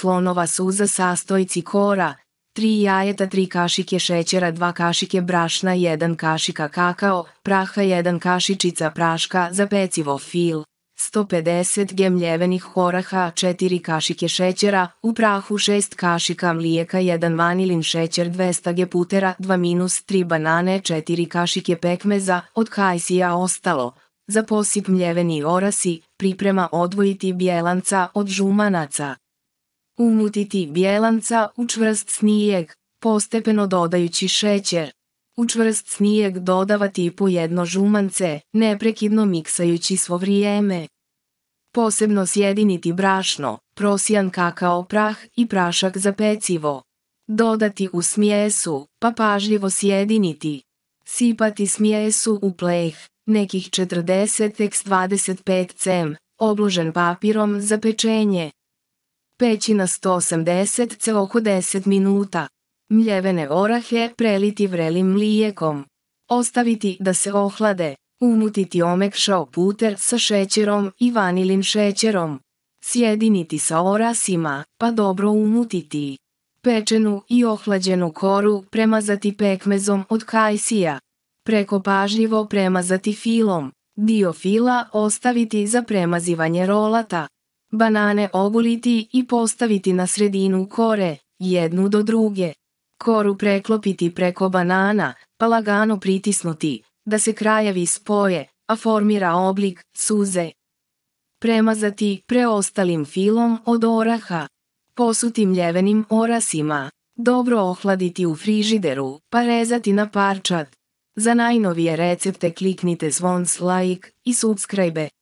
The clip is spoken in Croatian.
klonova suza sastojci kora, 3 jajeta, 3 kašike šećera, 2 kašike brašna, 1 kašika kakao, praha 1 kašičica praška za pecivo fil. 150 g mljevenih horaha, 4 kašike šećera, u prahu 6 kašika mlijeka, 1 vanilin šećer, 200 g putera, 2 minus 3 banane, 4 kašike pekmeza, od kajsija ostalo. Za posip mljeveni orasi, priprema odvojiti bjelanca od žumanaca. Umutiti bijelanca u čvrst snijeg, postepeno dodajući šećer. U čvrst snijeg dodavati po jedno žumance, neprekidno miksajući svo vrijeme. Posebno sjediniti brašno, prosijan kakao prah i prašak za pecivo. Dodati u smjesu, pa pažljivo sjediniti. Sipati smjesu u pleh, nekih 40 x 25 cm, obložen papirom za pečenje peći na 180 c oko 10 minuta. Mljevene orahe preliti vrelim mlijekom. Ostaviti da se ohlade. Umutiti omekšao puter sa šećerom i vanilim šećerom. Sjediniti sa orasima, pa dobro umutiti. Pečenu i ohlađenu koru premazati pekmezom od kajsija. Preko pažljivo premazati filom. Dio fila ostaviti za premazivanje rolata. Banane oguliti i postaviti na sredinu kore, jednu do druge. Koru preklopiti preko banana, pa lagano pritisnuti, da se krajevi spoje, a formira oblik suze. Premazati preostalim filom od oraha. Posuti mljevenim orasima. Dobro ohladiti u frižideru, pa rezati na parčad. Za najnovije recepte kliknite zvon like i subscribe.